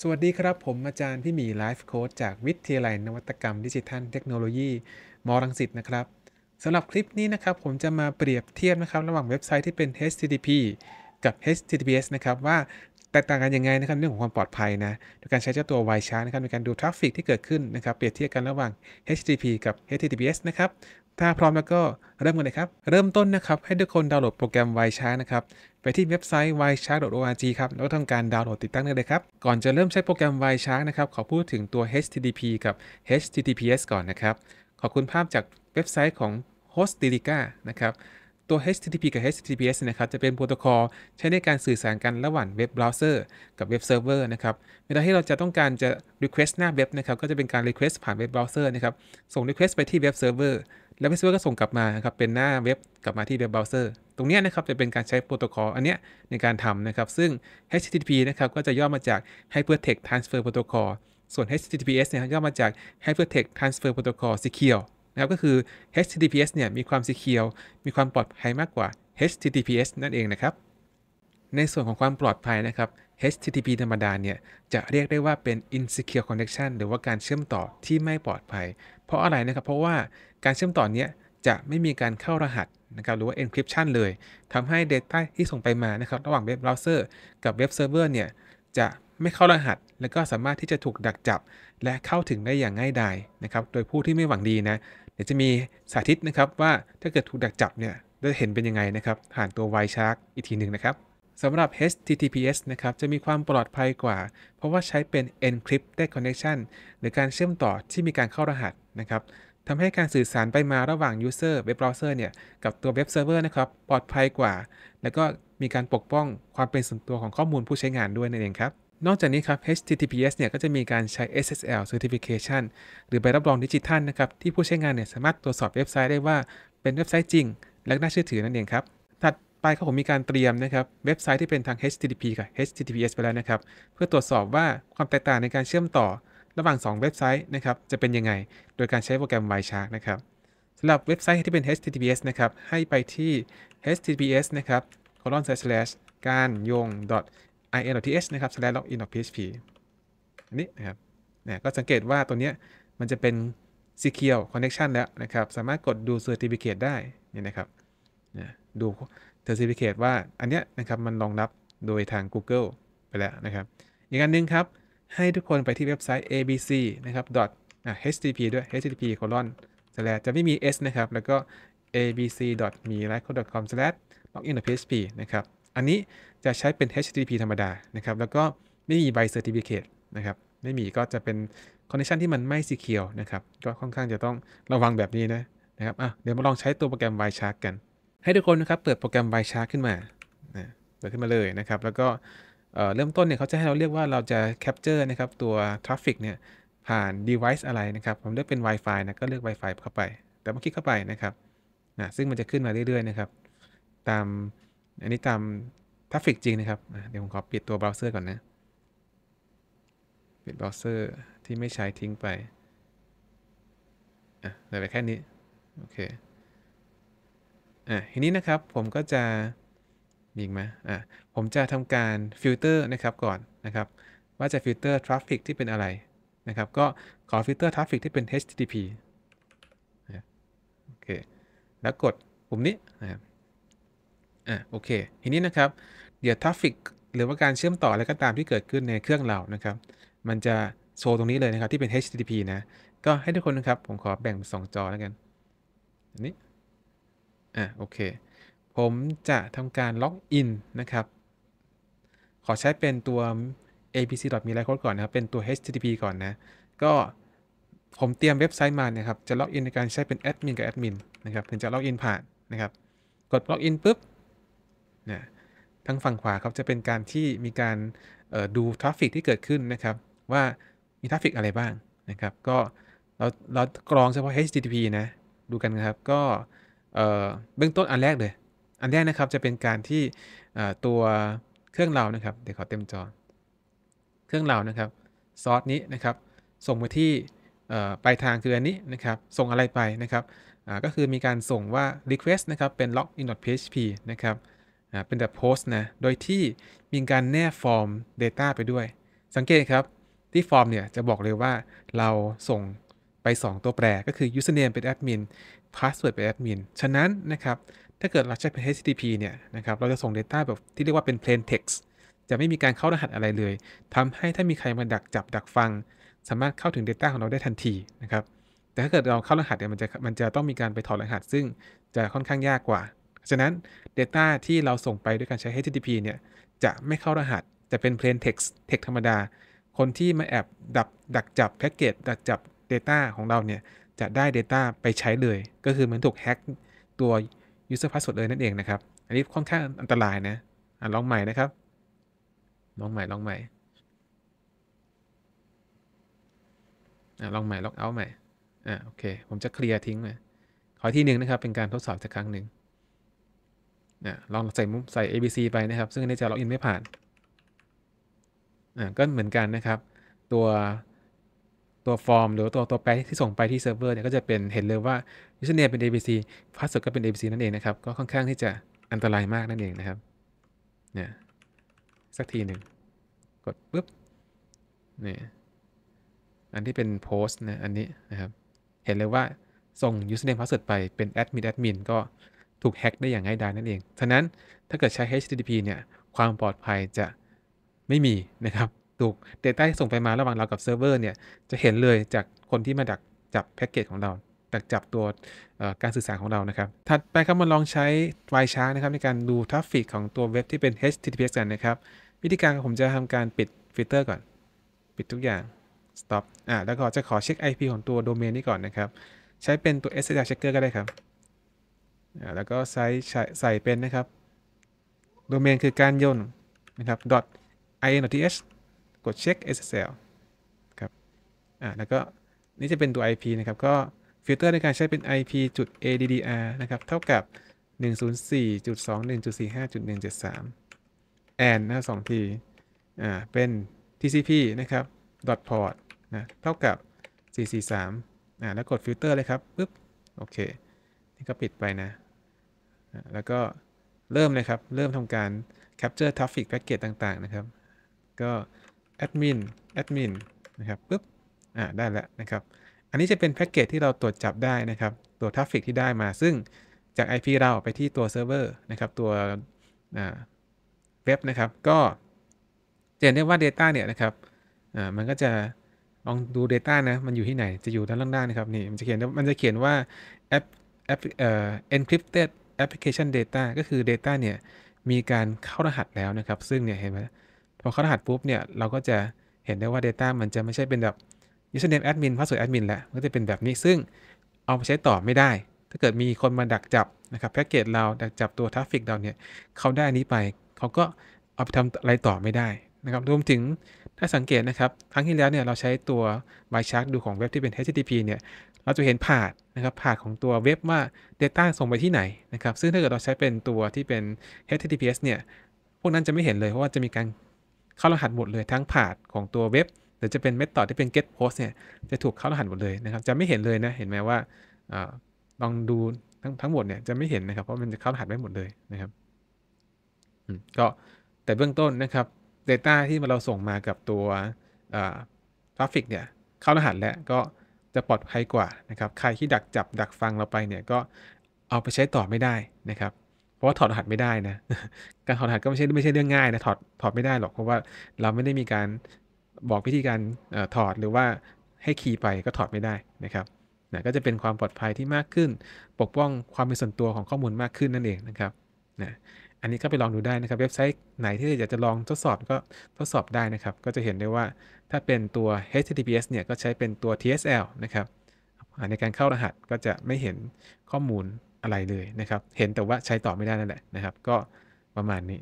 สวัสดีครับผมอาจารย์พี่หมีไลฟ์โค้ดจากวิทยาลัย นวัตกรรมดิจิทัลเทคโนโลยี มอรังสิตนะครับสำหรับคลิปนี้นะครับผมจะมาเปรียบเทียบนะครับระหว่างเว็บไซต์ที่เป็น HTTP กับ HTTPS นะครับว่าแตกต่างกันยังไงนะครับเรื่องของความปลอดภัยนะโดยการใช้เจ้าตัว w i ช h a r t นะครับในการดูทราฟฟิกที่เกิดขึ้นนะครับเปรียบเทียบกันระหว่าง HTTP กับ HTTPS นะครับ ถ้าพร้อมแล้วก็เริ่มกันเลยครับเริ่มต้นนะครับให้ทุกคนดาวน์โหลดโปรแกรม y ช h a r นะครับไปที่เว็บไซต์ y s h a r o r g ครับแล้วทำการดาวน์โหลดติดตั้งได้เลยครับ ก่อนจะเริ่มใช้โปรแกรม y s h a r นะครับขอพูดถึงตัว HTTP กับ HTTPS ก่อนนะครับขอบคุณภาพจากเว็บไซต์ของ Host d e l i c a นะครับตัว HTTP กับ HTTPS นะครับ จะเป็นโปรโตคอลใช้ในการสื่อสารกันระหว่างเว็บเบราว์เซอร์กับเว็บเซิร์ฟเวอร์นะครับเวลาที่เราจะต้องการจะ Request หน้าเว็บนะครับ ก็จะเป็นการ Request ผ่านเว็บเบราว์เซอร์นะครับ ส่ง Request ไปที่เว็บเซิร์ฟเวอร์แล้วเว็บเซิร์ฟเวอร์ก็ส่งกลับมาครับ เป็นหน้าเว็บกลับมาที่เว็บเบราว์เซอร์ ตรงนี้นะครับจะเป็นการใช้โปรโตคอลอันเนี้ยในการทำนะครับ ซึ่ง HTTP นะครับก็จะย่อมาจาก Hypertext Transfer Protocol ส่วน HTTPS เนี่ยย่อมาจาก Hypertext Transfer Protocol Secure นะครับก็คือ HTTPS เนี่ยมีความ secure มีความปลอดภัยมากกว่า HTTPS นั่นเองนะครับ ในส่วนของความปลอดภัยนะครับ HTTP ธรรมดาเนี่ยจะเรียกได้ว่าเป็น insecure connection หรือว่าการเชื่อมต่อที่ไม่ปลอดภัย เพราะอะไรนะครับ เพราะว่าการเชื่อมต่อเนี้ยจะไม่มีการเข้ารหัสนะครับ หรือว่า encryption เลย ทำให้ Data ที่ส่งไปมานะครับ ระหว่างเว็บเบราว์เซอร์กับเว็บเซิร์ฟเวอร์เนี่ยจะไม่เข้ารหัส แล้วก็สามารถที่จะถูกดักจับ และเข้าถึงได้อย่างง่ายดายนะครับ โดยผู้ที่ไม่หวังดีนะเดี๋ยวจะมีสาธิตนะครับว่าถ้าเกิดถูกดักจับเนี่ยจะเห็นเป็นยังไงนะครับผ่านตัวไวชาร์กอีกทีหนึ่งนะครับสำหรับ HTTPS นะครับจะมีความปลอดภัยกว่า เพราะว่าใช้เป็น encrypted connection หรือการเชื่อมต่อที่มีการเข้ารหัสนะครับทำให้การสื่อสารไปมาระหว่าง user web browser เเนี่ยกับตัวเว็บเซิร์ฟเวอร์นะครับปลอดภัยกว่า แล้วก็มีการปกป้องความเป็นส่วนตัวของข้อมูลผู้ใช้งานด้วยนั่นเองครับนอกจากนี้ครับ HTTPS เนี่ยก็จะมีการใช้ SSL Certification หรือใบรับรองดิจิทัลนะครับที่ผู้ใช้งานเนี่ยสามารถตรวจสอบเว็บไซต์ได้ว่าเป็นเว็บไซต์จริงและน่าเชื่อถือนั่นเองครับถัดไปครับผมมีการเตรียมนะครับเว็บไซต์ที่เป็นทาง HTTP กับ HTTPS ไปแล้วนะครับเพื่อตรวจสอบว่าความแตกต่างในการเชื่อมต่อระหว่าง 2 เว็บไซต์นะครับจะเป็นยังไงโดยการใช้โปรแกรม Wireshark นะครับสำหรับเว็บไซต์ที่เป็น HTTPS นะครับให้ไปที่ https นะครับ colon slash การโยง i n t s นะครับ slash login php อันนี้นะครับเนี่ยก็สังเกตว่าตัวเนี้ยมันจะเป็น secure connection แล้วนะครับ สามารถกดดู certificate ได้ นี่นะครับนยดู certificate ว่าอันเนี้ยนะครับมันรองรับโดยทาง Google ไปแล้วนะครับอีกอันนึงครับ ให้ทุกคนไปที่เว็บไซต์ abc นะครับ http ด้วย http c o l o n จะไม่มี s นะครับ แล้วก็ abc.me l i k e c o m login php นะครับอันนี้จะใช้เป็น HTTP ธรรมดานะครับ แล้วก็ไม่มีใบเซอร์ติฟิเคนะครับไม่มีก็จะเป็นค n n e c t i o n ที่มันไม่ secure นะครับ ก็ค่อนข้างจะต้องระวังแบบนี้นะ นะครับอ่ะเดี๋ยวมาลองใช้ตัวโปรแกรม y c h a r k กัน ให้ทุกคนนะครับ เปิดโปรแกรม y c h a r k ขึ้นมานะเปิดขึ้นมาเลยนะครับ แล้วก็เริ่มต้นเนี่ยเขาจะให้เราเรียกว่าเราจะ capture นะครับตัว traffic เนี่ยผ่าน device อะไรนะครับ ผมเลือกเป็น Wi-Fi นะก็เลือก Wi-Fi เข้าไป แต่เมื่อคลิกเข้าไปนะครับ นะซึ่งมันจะขึ้นมาเรื่อยๆนะครับ ตามอันนี้ตามทราฟิกจริงนะครับเดี๋ยวผมขอปิดตัวเบราว์เซอร์ก่อนนะ ปิดเบราว์เซอร์ที่ไม่ใช้ทิ้งไปอ่ะเหลือไปแค่นี้โอเคอ่ะ ทีนี้นะครับผมก็จะมีอีกไหมอ่ะผมจะทำการฟิลเตอร์นะครับก่อนนะครับ ว่าจะฟิลเตอร์ทราฟฟิกที่เป็นอะไรนะครับ ก็ขอฟิลเตอร์ทราฟฟิกที่เป็น HTTP โอเคแล้วกดปุ่มนี้นะครับอ่ะโอเคทีนี้นะครับ เดี๋ยวทราฟิกหรือว่าการเชื่อมต่ออะไรก็ตามที่เกิดขึ้นในเครื่องเรานะครับ มันจะโชว์ตรงนี้เลยนะครับ ที่เป็น HTTP นะ ก็ให้ทุกคนนะครับ ผมขอแบ่งเป็นสองจอแล้วกัน อันนี้ อ่ะโอเค ผมจะทำการล็อกอินนะครับ ขอใช้เป็นตัว apc.me.code ก่อนนะครับ เป็นตัว http ก่อนนะ ก็ผมเตรียมเว็บไซต์มานะครับจะล็อกอินในการใช้เป็นแอดมินกับแอดมินนะครับถึงจะล็อกอินผ่านนะครับกดล็อกอินปุ๊บนะท้งฝั่งขวาครับจะเป็นการที่มีการดูทราฟฟิกที่เกิดขึ้นนะครับ ว่ามีทราฟฟิกอะไรบ้างนะครับก็เราเรากรองเฉพาะ HTTP นะดูกันนะครับ ก็เบื้องต้นอันแรกเลยอันแรกนะครับจะเป็นการที่ตัวเครื่องเรานะครับเดี๋ยวขอเต็มจอ เครื่องเรานะครับซอสนี้นะครับ ส่งไปที่ปลายทางคืออันนี้นะครับ ส่งอะไรไปนะครับก็คือมีการส่งว่า request นะครับเป็น login.php นะครับเป็นแบบโพสต์นะ โดยที่มีการแนบฟอร์ม Data ไปด้วย สังเกตครับ ที่ฟอร์มเนี่ยจะบอกเลยว่าเราส่งไป 2 ตัวแปร ก็คือ username เป็น admin password เป็น admin ฉะนั้นนะครับถ้าเกิดเราใช้เป็น HTTP เนี่ยนะครับเราจะส่ง Data แบบที่เรียกว่าเป็น plain text จะไม่มีการเข้ารหัสอะไรเลย ทำให้ถ้ามีใครมาดักจับดักฟัง สามารถเข้าถึง Data ของเราได้ทันทีนะครับแต่ถ้าเกิดเราเข้ารหัสเนี่ยมันจะมันจะต้องมีการไปถอดรหัส ซึ่งจะค่อนข้างยากกว่าฉะนั้น Data ที่เราส่งไปด้วยการใช้ HTTP เนี่ย จะไม่เข้ารหัส จะเป็น plain text text ธรรมดา คนที่มาแอบดับดักจับแพ็กเกจดักจับ Data ของเราเนี่ย จะได้ Data ไปใช้เลย ก็คือเหมือนถูกแฮ็กตัว user password เลยนั่นเองนะครับ อันนี้ค่อนข้างอันตรายนะอลองใหม่นะครับ ลองใหม่ ลองใหม่ลองใหม่ล็อกเอาท์ใหม่ อ่าโอเค ผมจะเคลียร์ทิ้งไปขอที่หนึ่งนะครับ เป็นการทดสอบสักครั้งหนึ่งนะลองใส่มุใส่ abc ไปนะครับ ซึ่งอันนี้จะล็อกอินไม่ผ่านอ่าก็เหมือนกันนะครับ ตัวตัวฟอร์ม หรือตัวตัวแปรที่ส่งไปที่เซิร์ฟเวอร์เนี่ยก็จะเป็นเห็นเลยว่า username เป็น abc password ก็เป็น abc นั่นเองนะครับ ก็ค่อนข้างที่จะอันตรายมากนั่นเองนะครับเนี่ยสักทีหนึ่งกดปุ๊บเนี่ยอันที่เป็นโพสต์นะอันนี้นะครับเห็นเลยว่าส่ง username password ไปเป็น admin admin ก็ถูกแฮ็กได้อย่างง่ายดายนั่นเอง ฉะนั้นถ้าเกิดใช้ HTTP เนี่ยความปลอดภัยจะไม่มีนะครับ ถูกเดต้าส่งไปมาระหว่างเรากับเซิร์ฟเวอร์เนี่ย จะเห็นเลยจากคนที่มาดักจับแพ็กเกจของเรา ดักจับตัวการสื่อสารของเรานะครับ ถัดไปครับมาลองใช้ w i s h a r นะครับในการดูทราฟฟิกของตัวเว็บที่เป็น HTTPS กันนะครับ วิธีการผมจะทำการปิดฟิลเตอร์ก่อน ปิดทุกอย่าง stop อ่าแล้วก็จะขอเช็ค IP ของตัวโดเมนนี้ก่อนนะครับใช้เป็นตัว SSL checker ก็ได้ครับแล้วก็ใส่ใส่เป็นนะครับโดเมนคือการย่นนะครับ .in.th กดเช็ค SSL ครับอ่าแล้วก็ นี่จะเป็นตัว IP นะครับ ก็ฟิลเตอร์ในการใช้เป็น IP จุด ADDR นะครับ เท่ากับ 104.21.45.173 and นะสองทีอ่าเป็น TCP นะครับ .port นะเท่ากับ 443 อ่าแล้วกดฟิลเตอร์เลยครับปึ๊บโอเค นี่ก็ปิดไปนะแล้วก็เริ่มเลยครับ เริ่มทำการ capture traffic packet ต่างๆ นะครับ ก็ admin admin นะครับปุ๊บอ่าได้แล้วนะครับ อันนี้จะเป็นแพ็กเกจที่เราตรวจจับได้นะครับ ตัวทราฟฟิกที่ได้มา ซึ่งจาก IP เราไปที่ตัวเซิร์ฟเวอร์นะครับ ตัวเว็บนะครับ ก็จะเห็นได้ว่า Data เนี่ยนะครับมันก็จะลองดู Data นะ มันอยู่ที่ไหน จะอยู่ด้านล่างๆนะครับ นี่ มันจะเขียน มันจะเขียนว่า app app เอ่อ encrypted application data ก็คือ data เนี่ย มีการเข้ารหัสแล้วนะครับ ซึ่งเนี่ยเห็นไหมพอเข้ารหัสปุ๊บเนี่ย เราก็จะเห็นได้ว่า data มันจะไม่ใช่เป็นแบบ username admin password admin แล้ว มันจะเป็นแบบนี้ซึ่งเอาไปใช้ต่อไม่ได้ ถ้าเกิดมีคนมาดักจับนะครับ แพ็กเกจเราดักจับตัวทราฟฟิกเราเนี่ย เขาได้อนี้ไป เขาก็เอาไปทำอะไรต่อไม่ได้นะครับ รวมถึงถ้าสังเกตนะครับครั้งที่แล้วเนี่ยเราใช้ตัว b y c h a r k ดูของเว็บที่เป็น HTTP เนี่ย เราจะเห็นผาดนะครับผาดของตัวเว็บว่า Data ส่งไปที่ไหนนะครับ ซึ่งถ้าเกิดเราใช้เป็นตัวที่เป็น HTTPS เนี่ย พวกนั้นจะไม่เห็นเลย เพราะว่าจะมีการเข้ารหัสหมดเลยทั้งผาดของตัวเว็บหรือจะเป็นเมธอดที่เป็น get post เนี่ยจะถูกเข้ารหัสหมดเลยนะครับ จะไม่เห็นเลยนะ เห็นไหมว่าลองดูทั้งทั้งหมดเนี่ยจะไม่เห็นนะครับเพราะมันจะเข้ารหัสไปหมดเลยนะครับก็แต่เบื้องต้นนะครับ Data ที่เราส่งมากับตัวทราฟฟิก เนี่ยเข้ารหัสแล้วก็จะปลอดภัยกว่านะครับใครที่ดักจับดักฟังเราไปเนี่ยก็เอาไปใช้ต่อไม่ได้นะครับเพราะว่าถอดรหัสไม่ได้นะการถอดรหัสก็ไม่ใช่ไม่ใช่เรื่องง่ายนะถอดถอดไม่ได้หรอก เพราะว่าเราไม่ได้มีการบอกวิธีการถอดหรือว่าให้คีย์ไปก็ถอดไม่ได้นะครับนะก็จะเป็นความปลอดภัยที่มากขึ้น ปกป้องความเป็นส่วนตัวของข้อมูลมากขึ้นนั่นเองนะครับนะอันนี้ก็ไปลองดูได้นะครับ เว็บไซต์ไหนที่อยากจะลองทดสอบก็ทดสอบได้นะครับ ก็จะเห็นได้ว่าถ้าเป็นตัว HTTPS เนี่ยก็ใช้เป็นตัว TSL นะครับในการเข้ารหัสก็จะไม่เห็นข้อมูลอะไรเลยนะครับ เห็นแต่ว่าใช้ต่อไม่ได้นั่นแหละนะครับ ก็ประมาณนี้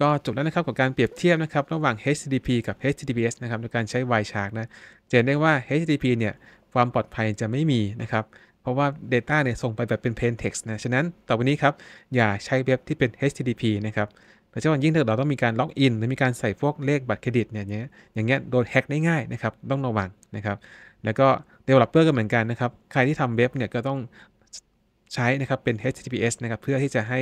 ก็จบแล้วนะครับกับการเปรียบเทียบนะครับ ระหว่าง HTTP กับ HTTPS นะครับในการใช้ Wireshark นะเจนได้ว่า HTTP เนี่ยความปลอดภัยจะไม่มีนะครับเพราะว่า Data เนี่ยส่งไปแบบเป็น plain text นะ ฉะนั้นต่อไปนี้ครับอย่าใช้เว็บที่เป็น HTTP นะครับโดยเฉพาะยิ่งถ้าเราต้องมีการล็อกอินหรือมีการใส่พวกเลขบัตรเครดิตเนี่ยอย่างเงี้ยโดนแฮ็กได้ง่ายนะครับต้องระวังนะครับ แล้วก็ developer ก็เหมือนกันนะครับใครที่ทำเว็บเนี่ยก็ต้องใช้นะครับเป็น HTTPS นะครับเพื่อที่จะให้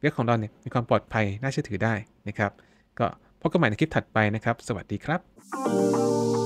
เว็บของเราเนี่ยมีความปลอดภัยน่าเชื่อถือได้นะครับ ก็พบกันใหม่ในคลิปถัดไปนะครับสวัสดีครับ